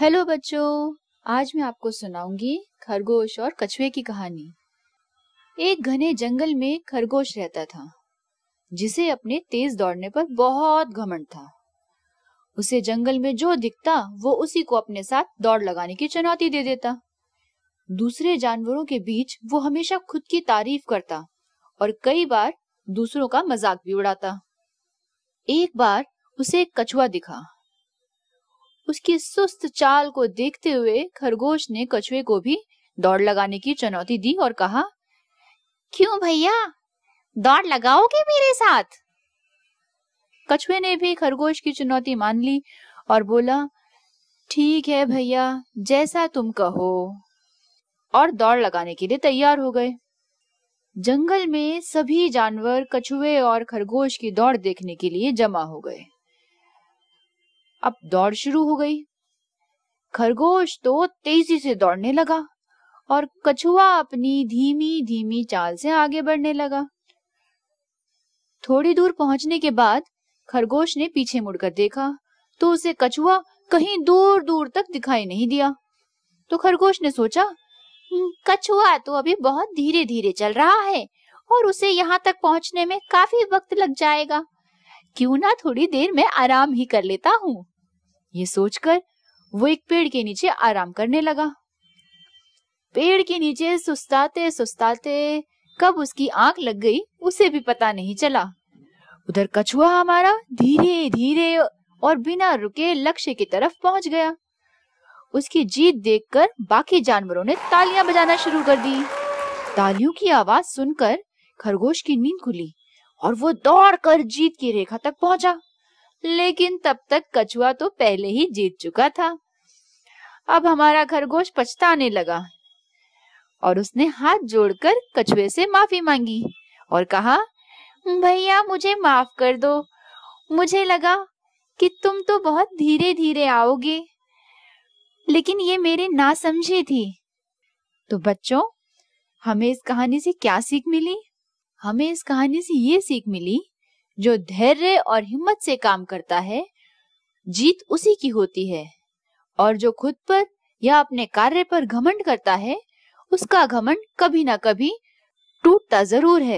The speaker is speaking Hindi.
हेलो बच्चों आज मैं आपको सुनाऊंगी खरगोश और कछुए की कहानी एक घने जंगल में खरगोश रहता था जिसे अपने तेज दौड़ने पर बहुत घमंड था उसे जंगल में जो दिखता वो उसी को अपने साथ दौड़ लगाने की चुनौती दे देता दूसरे जानवरों के बीच वो हमेशा खुद की तारीफ करता और कई बार दूसरों का मजाक भी उड़ाता एक बार उसे एक कछुआ दिखा उसकी सुस्त चाल को देखते हुए खरगोश ने कछुए को भी दौड़ लगाने की चुनौती दी और कहा क्यों भैया दौड़ लगाओगे मेरे साथ कछुए ने भी खरगोश की चुनौती मान ली और बोला ठीक है भैया जैसा तुम कहो और दौड़ लगाने के लिए तैयार हो गए जंगल में सभी जानवर कछुए और खरगोश की दौड़ देखने के लिए जमा हो गए अब दौड़ शुरू हो गई खरगोश तो तेजी से दौड़ने लगा और कछुआ अपनी धीमी धीमी चाल से आगे बढ़ने लगा थोड़ी दूर पहुंचने के बाद खरगोश ने पीछे मुड़कर देखा तो उसे कछुआ कहीं दूर दूर तक दिखाई नहीं दिया तो खरगोश ने सोचा हम्म, कछुआ तो अभी बहुत धीरे धीरे चल रहा है और उसे यहाँ तक पहुँचने में काफी वक्त लग जाएगा क्यों ना थोड़ी देर में आराम ही कर लेता हूँ ये सोचकर वो एक पेड़ के नीचे आराम करने लगा पेड़ के नीचे सुस्ताते सुस्ताते कब उसकी आंख लग गई उसे भी पता नहीं चला उधर कछुआ हमारा धीरे धीरे और बिना रुके लक्ष्य की तरफ पहुंच गया उसकी जीत देखकर बाकी जानवरों ने तालियां बजाना शुरू कर दी तालियों की आवाज सुनकर खरगोश की नींद खुली और वो दौड़कर जीत की रेखा तक पहुंचा लेकिन तब तक कछुआ तो पहले ही जीत चुका था अब हमारा खरगोश पछताने लगा और उसने हाथ जोड़कर कछुए से माफी मांगी और कहा भैया मुझे माफ कर दो मुझे लगा कि तुम तो बहुत धीरे धीरे आओगे लेकिन ये मेरे ना समझी थी तो बच्चों हमें इस कहानी से क्या सीख मिली हमें इस कहानी से ये सीख मिली जो धैर्य और हिम्मत से काम करता है जीत उसी की होती है और जो खुद पर या अपने कार्य पर घमंड करता है उसका घमंड कभी ना कभी टूटता जरूर है